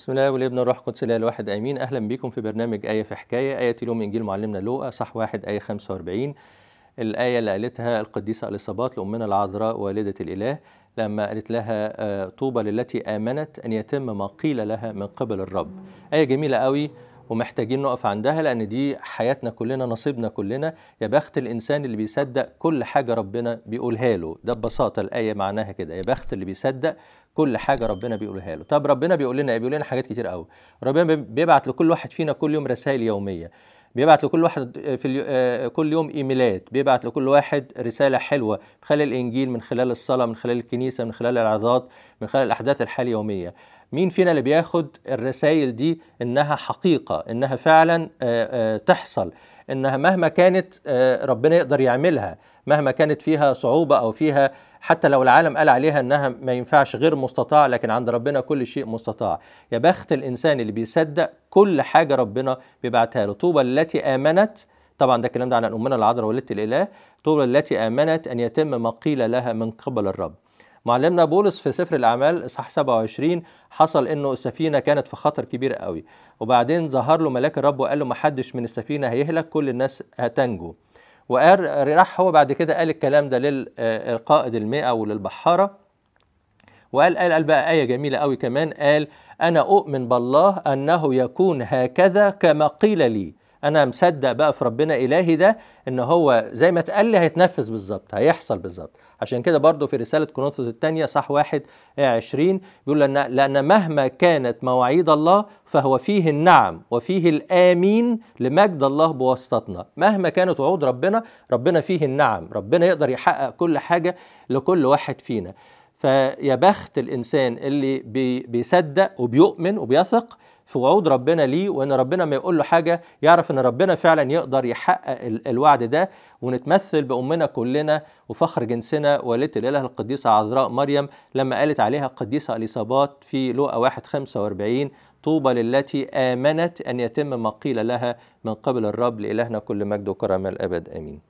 بسم الله والابن الروح القدس الاله الواحد امين اهلا بكم في برنامج ايه في حكايه ايه اليوم انجيل معلمنا لوقا صح واحد ايه 45 الايه اللي قالتها القديسه اليصابات لامنا العذراء والده الاله لما قالت لها آه، طوبى للتي امنت ان يتم ما قيل لها من قبل الرب ايه جميله قوي ومحتاجين نقف عندها لأن دي حياتنا كلنا نصيبنا كلنا يا بخت الإنسان اللي بيصدق كل حاجة ربنا بيقولها له ده ببساطة الآية معناها كده يا بخت اللي بيصدق كل حاجة ربنا بيقولها له طب ربنا بيقول لنا إيه بيقول لنا حاجات كتير قوي ربنا بيبعت لكل واحد فينا كل يوم رسائل يومية بيبعت لكل واحد آه، في اليو... آه، كل يوم ايميلات بيبعت لكل واحد رساله حلوه من خلال الانجيل من خلال الصلاه من خلال الكنيسه من خلال العظات من خلال الاحداث الحاليه اليوميه مين فينا اللي بياخد الرسائل دي انها حقيقه انها فعلا آه، آه، تحصل انها مهما كانت آه، ربنا يقدر يعملها مهما كانت فيها صعوبه او فيها حتى لو العالم قال عليها انها ما ينفعش غير مستطاع لكن عند ربنا كل شيء مستطاع يا بخت الانسان اللي بيصدق كل حاجه ربنا بيبعتها له طوبى التي امنت طبعا ده الكلام ده عن امنا العذراء ولدت الاله طوبى التي امنت ان يتم ما قيل لها من قبل الرب معلمنا بولس في سفر الأعمال إصحاح 27 حصل إنه السفينة كانت في خطر كبير قوي وبعدين ظهر له ملاك الرب وقال له ما حدش من السفينة هيهلك كل الناس هتنجو وقال راح هو بعد كده قال الكلام ده للقائد آه، المئة وللبحارة وقال قال, قال بقى آية جميلة قوي كمان قال أنا أؤمن بالله أنه يكون هكذا كما قيل لي انا مصدق بقى في ربنا الهي ده ان هو زي ما اتقال لي هيتنفذ بالظبط هيحصل بالظبط عشان كده برضو في رساله كورنثوس الثانيه صح واحد 20 بيقول لنا لان مهما كانت مواعيد الله فهو فيه النعم وفيه الامين لمجد الله بواسطتنا مهما كانت وعود ربنا ربنا فيه النعم ربنا يقدر يحقق كل حاجه لكل واحد فينا فيا بخت الانسان اللي بي بيصدق وبيؤمن وبيثق في وعود ربنا ليه وان ربنا ما يقول له حاجه يعرف ان ربنا فعلا يقدر يحقق الوعد ده ونتمثل بامنا كلنا وفخر جنسنا والده الاله القديسه عذراء مريم لما قالت عليها القديسه اليصابات في لوقا 1 45 طوبى للتي امنت ان يتم ما قيل لها من قبل الرب لالهنا كل مجد وكرم الابد امين